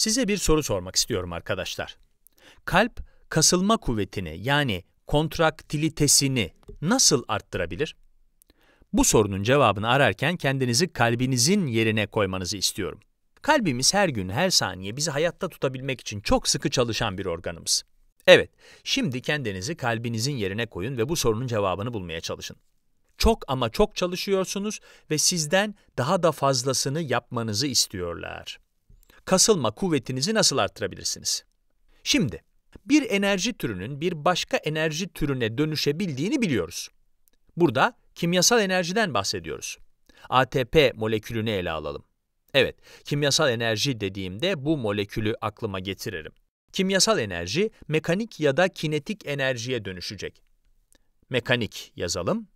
Size bir soru sormak istiyorum arkadaşlar. Kalp kasılma kuvvetini yani kontraktilitesini nasıl arttırabilir? Bu sorunun cevabını ararken kendinizi kalbinizin yerine koymanızı istiyorum. Kalbimiz her gün, her saniye bizi hayatta tutabilmek için çok sıkı çalışan bir organımız. Evet, şimdi kendinizi kalbinizin yerine koyun ve bu sorunun cevabını bulmaya çalışın. Çok ama çok çalışıyorsunuz ve sizden daha da fazlasını yapmanızı istiyorlar kasılma kuvvetinizi nasıl arttırabilirsiniz? Şimdi, bir enerji türünün bir başka enerji türüne dönüşebildiğini biliyoruz. Burada kimyasal enerjiden bahsediyoruz. ATP molekülünü ele alalım. Evet, kimyasal enerji dediğimde bu molekülü aklıma getiririm. Kimyasal enerji mekanik ya da kinetik enerjiye dönüşecek. Mekanik yazalım.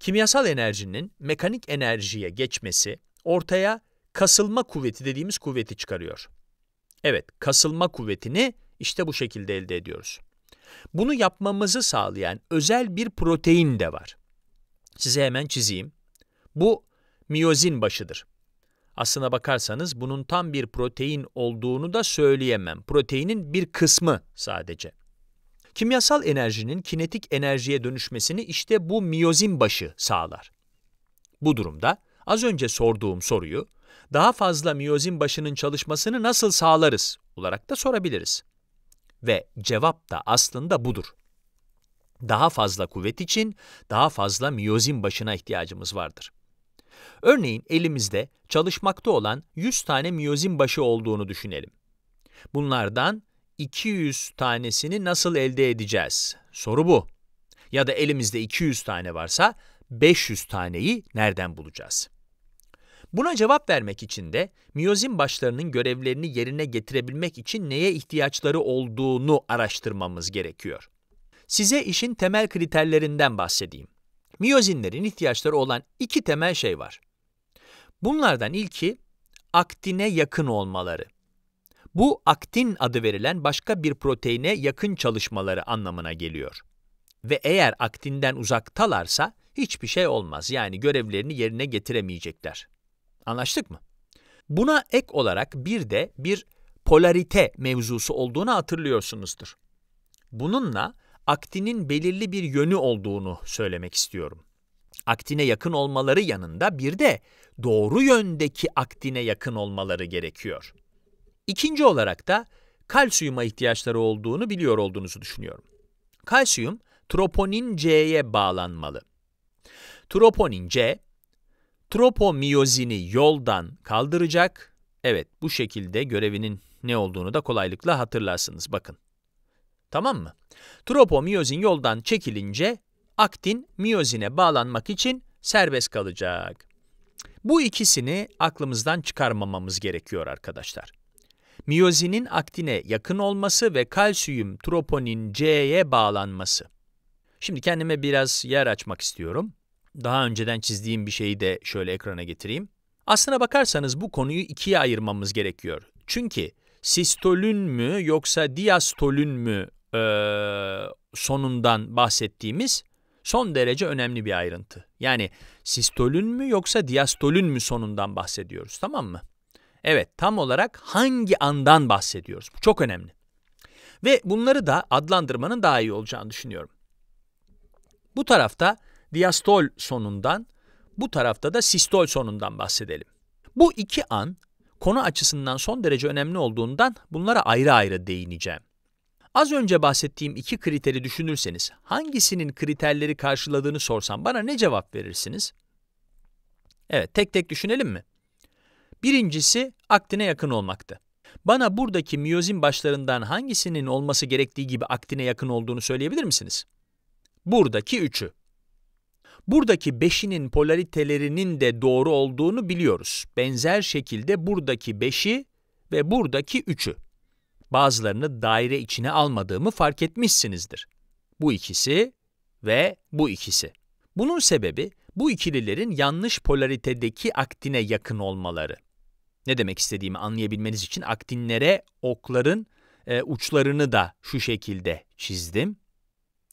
Kimyasal enerjinin mekanik enerjiye geçmesi ortaya kasılma kuvveti dediğimiz kuvveti çıkarıyor. Evet, kasılma kuvvetini işte bu şekilde elde ediyoruz. Bunu yapmamızı sağlayan özel bir protein de var. Size hemen çizeyim. Bu miyozin başıdır. Aslına bakarsanız bunun tam bir protein olduğunu da söyleyemem. Proteinin bir kısmı sadece. Kimyasal enerjinin kinetik enerjiye dönüşmesini işte bu miyozin başı sağlar. Bu durumda az önce sorduğum soruyu daha fazla miyozin başının çalışmasını nasıl sağlarız olarak da sorabiliriz. Ve cevap da aslında budur. Daha fazla kuvvet için daha fazla miyozin başına ihtiyacımız vardır. Örneğin elimizde çalışmakta olan 100 tane miyozin başı olduğunu düşünelim. Bunlardan 200 tanesini nasıl elde edeceğiz? Soru bu. Ya da elimizde 200 tane varsa 500 taneyi nereden bulacağız? Buna cevap vermek için de miyozin başlarının görevlerini yerine getirebilmek için neye ihtiyaçları olduğunu araştırmamız gerekiyor. Size işin temel kriterlerinden bahsedeyim. Miyozinlerin ihtiyaçları olan iki temel şey var. Bunlardan ilki aktine yakın olmaları. Bu aktin adı verilen başka bir proteine yakın çalışmaları anlamına geliyor. Ve eğer aktinden uzaktalarsa hiçbir şey olmaz yani görevlerini yerine getiremeyecekler. Anlaştık mı? Buna ek olarak bir de bir polarite mevzusu olduğunu hatırlıyorsunuzdur. Bununla aktinin belirli bir yönü olduğunu söylemek istiyorum. Aktine yakın olmaları yanında bir de doğru yöndeki aktine yakın olmaları gerekiyor. İkinci olarak da kalsiyuma ihtiyaçları olduğunu biliyor olduğunuzu düşünüyorum. Kalsiyum troponin C'ye bağlanmalı. Troponin C tropomiyozini yoldan kaldıracak. Evet bu şekilde görevinin ne olduğunu da kolaylıkla hatırlarsınız bakın. Tamam mı? Tropomiyozin yoldan çekilince aktin miyozine bağlanmak için serbest kalacak. Bu ikisini aklımızdan çıkarmamamız gerekiyor arkadaşlar. Miyozinin aktine yakın olması ve kalsiyum troponin C'ye bağlanması. Şimdi kendime biraz yer açmak istiyorum daha önceden çizdiğim bir şeyi de şöyle ekrana getireyim. Aslına bakarsanız bu konuyu ikiye ayırmamız gerekiyor. Çünkü sistolün mü yoksa diastolün mü e, sonundan bahsettiğimiz son derece önemli bir ayrıntı. Yani sistolün mü yoksa diastolün mü sonundan bahsediyoruz tamam mı? Evet tam olarak hangi andan bahsediyoruz? Bu çok önemli. Ve bunları da adlandırmanın daha iyi olacağını düşünüyorum. Bu tarafta diastol sonundan, bu tarafta da sistol sonundan bahsedelim. Bu iki an konu açısından son derece önemli olduğundan bunlara ayrı ayrı değineceğim. Az önce bahsettiğim iki kriteri düşünürseniz hangisinin kriterleri karşıladığını sorsam bana ne cevap verirsiniz? Evet, tek tek düşünelim mi? Birincisi aktine yakın olmaktı. Bana buradaki miyozin başlarından hangisinin olması gerektiği gibi aktine yakın olduğunu söyleyebilir misiniz? Buradaki üçü. Buradaki beşinin polaritelerinin de doğru olduğunu biliyoruz. Benzer şekilde buradaki beşi ve buradaki üçü. Bazılarını daire içine almadığımı fark etmişsinizdir. Bu ikisi ve bu ikisi. Bunun sebebi bu ikililerin yanlış polaritedeki aktine yakın olmaları. Ne demek istediğimi anlayabilmeniz için aktinlere okların e, uçlarını da şu şekilde çizdim.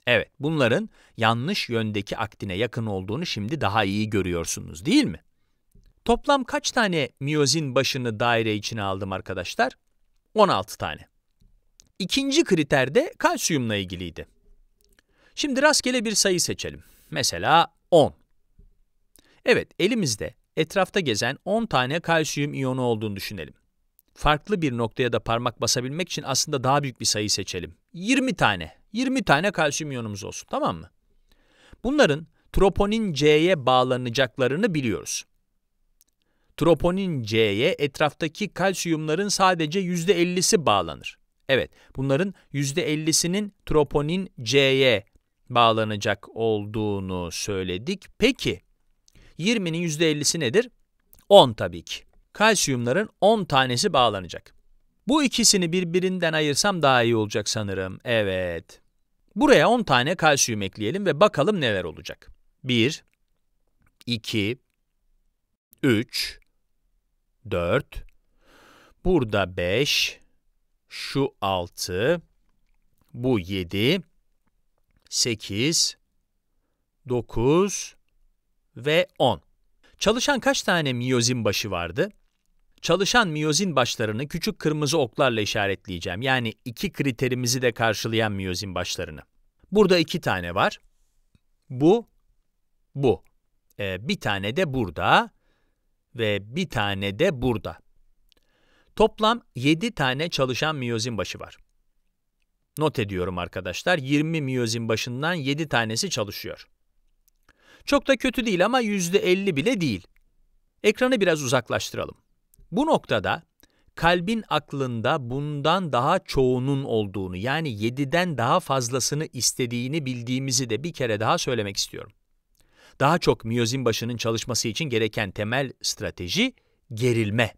Evet, bunların yanlış yöndeki aktine yakın olduğunu şimdi daha iyi görüyorsunuz değil mi? Toplam kaç tane miyozin başını daire içine aldım arkadaşlar? 16 tane. İkinci kriter de kalsiyumla ilgiliydi. Şimdi rastgele bir sayı seçelim. Mesela 10. Evet, elimizde etrafta gezen 10 tane kalsiyum iyonu olduğunu düşünelim. Farklı bir noktaya da parmak basabilmek için aslında daha büyük bir sayı seçelim. 20 tane 20 tane kalsiyum iyonumuz olsun tamam mı? Bunların troponin C'ye bağlanacaklarını biliyoruz. Troponin C'ye etraftaki kalsiyumların sadece %50'si bağlanır. Evet, bunların %50'sinin troponin C'ye bağlanacak olduğunu söyledik. Peki, 20'nin %50'si nedir? 10 tabii ki. Kalsiyumların 10 tanesi bağlanacak. Bu ikisini birbirinden ayırsam daha iyi olacak sanırım. Evet. Buraya 10 tane kalsiyum ekleyelim ve bakalım neler olacak. 1, 2, 3, 4, burada 5, şu 6, bu 7, 8, 9 ve 10. Çalışan kaç tane miyozin başı vardı? Çalışan miyozin başlarını küçük kırmızı oklarla işaretleyeceğim. Yani iki kriterimizi de karşılayan miyozin başlarını. Burada iki tane var. Bu, bu. Ee, bir tane de burada ve bir tane de burada. Toplam 7 tane çalışan miyozin başı var. Not ediyorum arkadaşlar, 20 miyozin başından 7 tanesi çalışıyor. Çok da kötü değil ama %50 bile değil. Ekranı biraz uzaklaştıralım. Bu noktada kalbin aklında bundan daha çoğunun olduğunu yani yediden daha fazlasını istediğini bildiğimizi de bir kere daha söylemek istiyorum. Daha çok miyozin başının çalışması için gereken temel strateji gerilme.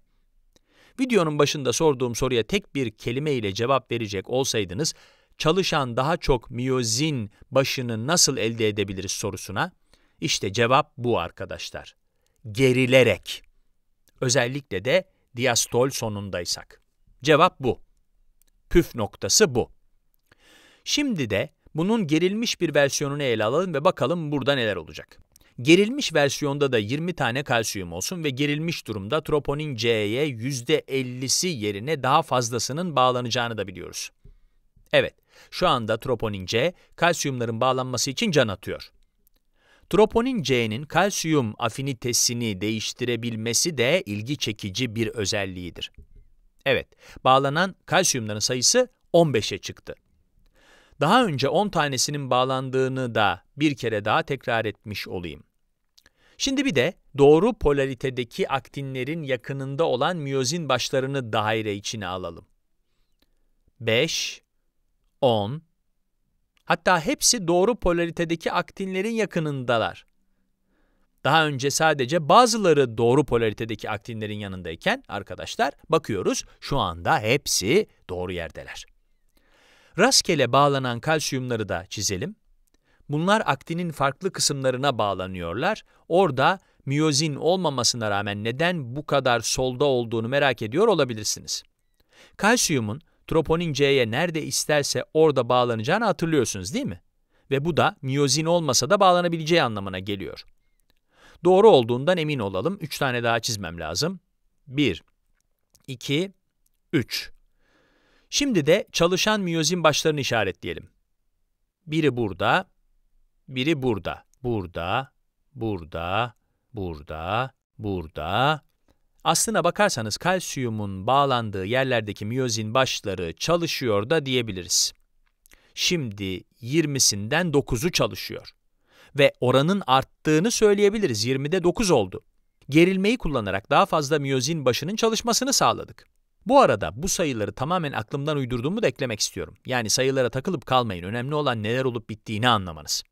Videonun başında sorduğum soruya tek bir kelime ile cevap verecek olsaydınız, çalışan daha çok miyozin başını nasıl elde edebiliriz sorusuna, işte cevap bu arkadaşlar. Gerilerek. Özellikle de diastol sonundaysak. Cevap bu. Püf noktası bu. Şimdi de bunun gerilmiş bir versiyonunu ele alalım ve bakalım burada neler olacak. Gerilmiş versiyonda da 20 tane kalsiyum olsun ve gerilmiş durumda troponin C'ye %50'si yerine daha fazlasının bağlanacağını da biliyoruz. Evet, şu anda troponin C, kalsiyumların bağlanması için can atıyor. Troponin C'nin kalsiyum afinitesini değiştirebilmesi de ilgi çekici bir özelliğidir. Evet, bağlanan kalsiyumların sayısı 15'e çıktı. Daha önce 10 tanesinin bağlandığını da bir kere daha tekrar etmiş olayım. Şimdi bir de doğru polaritedeki aktinlerin yakınında olan miyozin başlarını daire içine alalım. 5, 10, Hatta hepsi doğru polaritedeki aktinlerin yakınındalar. Daha önce sadece bazıları doğru polaritedeki aktinlerin yanındayken arkadaşlar bakıyoruz şu anda hepsi doğru yerdeler. Rastgele bağlanan kalsiyumları da çizelim. Bunlar aktinin farklı kısımlarına bağlanıyorlar. Orada miyozin olmamasına rağmen neden bu kadar solda olduğunu merak ediyor olabilirsiniz. Kalsiyumun troponin C'ye nerede isterse orada bağlanacağını hatırlıyorsunuz değil mi? Ve bu da miyozin olmasa da bağlanabileceği anlamına geliyor. Doğru olduğundan emin olalım. Üç tane daha çizmem lazım. Bir, iki, üç. Şimdi de çalışan miyozin başlarını işaretleyelim. Biri burada, biri burada, burada, burada, burada, burada, Aslına bakarsanız kalsiyumun bağlandığı yerlerdeki miyozin başları çalışıyor da diyebiliriz. Şimdi 20'sinden 9'u çalışıyor. Ve oranın arttığını söyleyebiliriz. 20'de 9 oldu. Gerilmeyi kullanarak daha fazla miyozin başının çalışmasını sağladık. Bu arada bu sayıları tamamen aklımdan uydurduğumu da eklemek istiyorum. Yani sayılara takılıp kalmayın. Önemli olan neler olup bittiğini anlamanız.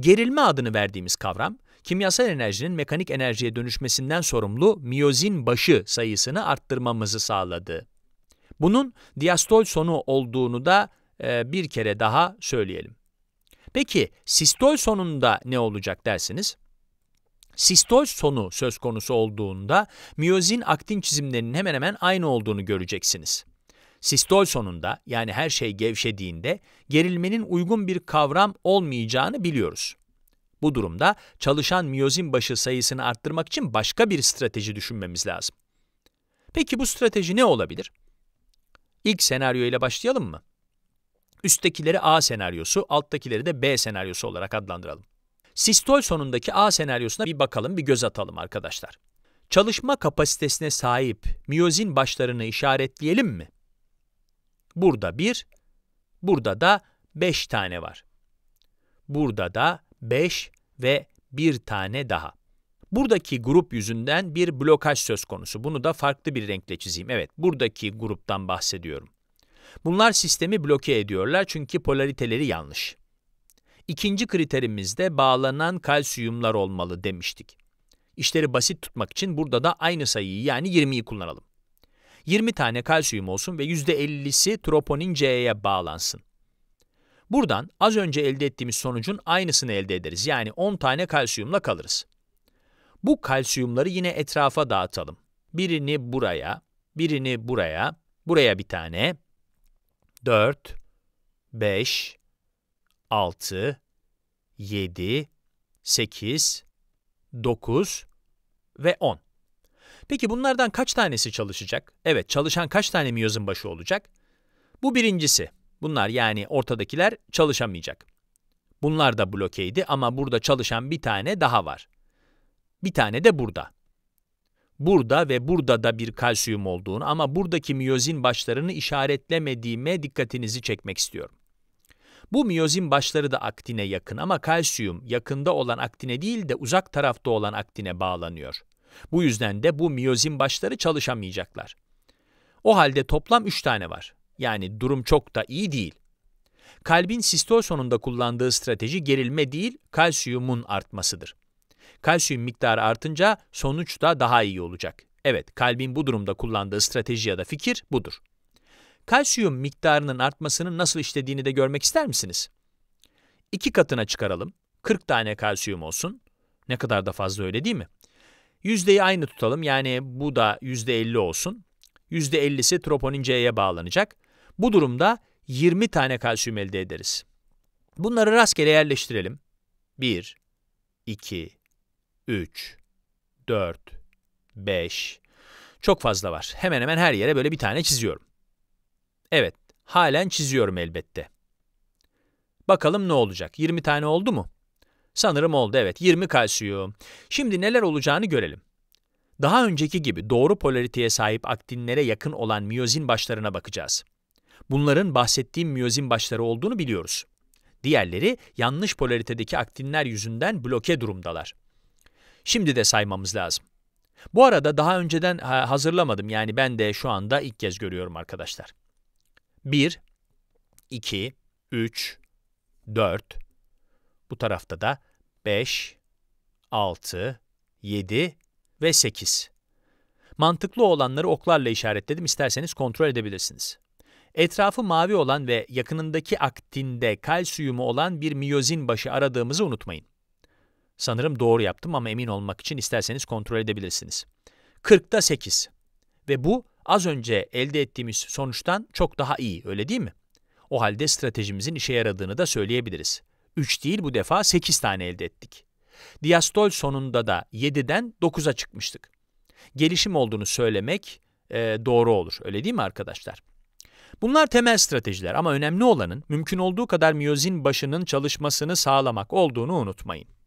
Gerilme adını verdiğimiz kavram, kimyasal enerjinin mekanik enerjiye dönüşmesinden sorumlu miyozin başı sayısını arttırmamızı sağladı. Bunun diastol sonu olduğunu da e, bir kere daha söyleyelim. Peki sistol sonunda ne olacak dersiniz? Sistol sonu söz konusu olduğunda miyozin aktin çizimlerinin hemen hemen aynı olduğunu göreceksiniz. Sistol sonunda yani her şey gevşediğinde gerilmenin uygun bir kavram olmayacağını biliyoruz. Bu durumda çalışan miyozin başı sayısını arttırmak için başka bir strateji düşünmemiz lazım. Peki bu strateji ne olabilir? İlk senaryo ile başlayalım mı? Üsttekileri A senaryosu, alttakileri de B senaryosu olarak adlandıralım. Sistol sonundaki A senaryosuna bir bakalım, bir göz atalım arkadaşlar. Çalışma kapasitesine sahip miyozin başlarını işaretleyelim mi? Burada 1, burada da 5 tane var. Burada da 5 ve bir tane daha. Buradaki grup yüzünden bir blokaj söz konusu. Bunu da farklı bir renkle çizeyim. Evet, buradaki gruptan bahsediyorum. Bunlar sistemi bloke ediyorlar çünkü polariteleri yanlış. İkinci kriterimizde bağlanan kalsiyumlar olmalı demiştik. İşleri basit tutmak için burada da aynı sayıyı yani 20'yi kullanalım. 20 tane kalsiyum olsun ve %50'si troponin C'ye bağlansın. Buradan az önce elde ettiğimiz sonucun aynısını elde ederiz. Yani 10 tane kalsiyumla kalırız. Bu kalsiyumları yine etrafa dağıtalım. Birini buraya, birini buraya, buraya bir tane. 4, 5, 6, 7, 8, 9 ve 10. Peki bunlardan kaç tanesi çalışacak? Evet, çalışan kaç tane miyozun başı olacak? Bu birincisi. Bunlar yani ortadakiler çalışamayacak. Bunlar da blokeydi ama burada çalışan bir tane daha var. Bir tane de burada. Burada ve burada da bir kalsiyum olduğunu ama buradaki miyozin başlarını işaretlemediğime dikkatinizi çekmek istiyorum. Bu miyozin başları da aktine yakın ama kalsiyum yakında olan aktine değil de uzak tarafta olan aktine bağlanıyor. Bu yüzden de bu miyozin başları çalışamayacaklar. O halde toplam 3 tane var yani durum çok da iyi değil. Kalbin sistol sonunda kullandığı strateji gerilme değil, kalsiyumun artmasıdır. Kalsiyum miktarı artınca sonuç da daha iyi olacak. Evet, kalbin bu durumda kullandığı strateji ya da fikir budur. Kalsiyum miktarının artmasının nasıl işlediğini de görmek ister misiniz? İki katına çıkaralım. 40 tane kalsiyum olsun. Ne kadar da fazla öyle değil mi? Yüzdeyi aynı tutalım yani bu da %50 olsun. %50'si troponin C'ye bağlanacak. Bu durumda 20 tane kalsiyum elde ederiz. Bunları rastgele yerleştirelim. 1, 2, 3, 4, 5. Çok fazla var. Hemen hemen her yere böyle bir tane çiziyorum. Evet, halen çiziyorum elbette. Bakalım ne olacak? 20 tane oldu mu? Sanırım oldu evet. 20 kalsiyum. Şimdi neler olacağını görelim. Daha önceki gibi doğru polariteye sahip aktinlere yakın olan miyozin başlarına bakacağız. Bunların bahsettiğim miyozin başları olduğunu biliyoruz. Diğerleri yanlış polaritedeki aktinler yüzünden bloke durumdalar. Şimdi de saymamız lazım. Bu arada daha önceden hazırlamadım yani ben de şu anda ilk kez görüyorum arkadaşlar. 1, 2, 3, 4, bu tarafta da 5, 6, 7 ve 8. Mantıklı olanları oklarla işaretledim, İsterseniz kontrol edebilirsiniz. Etrafı mavi olan ve yakınındaki aktinde kalsiyumu olan bir miyozin başı aradığımızı unutmayın. Sanırım doğru yaptım ama emin olmak için isterseniz kontrol edebilirsiniz. 40'ta 8 ve bu az önce elde ettiğimiz sonuçtan çok daha iyi, öyle değil mi? O halde stratejimizin işe yaradığını da söyleyebiliriz. 3 değil bu defa 8 tane elde ettik. Diastol sonunda da 7'den 9'a çıkmıştık. Gelişim olduğunu söylemek e, doğru olur. Öyle değil mi arkadaşlar? Bunlar temel stratejiler ama önemli olanın mümkün olduğu kadar miyozin başının çalışmasını sağlamak olduğunu unutmayın.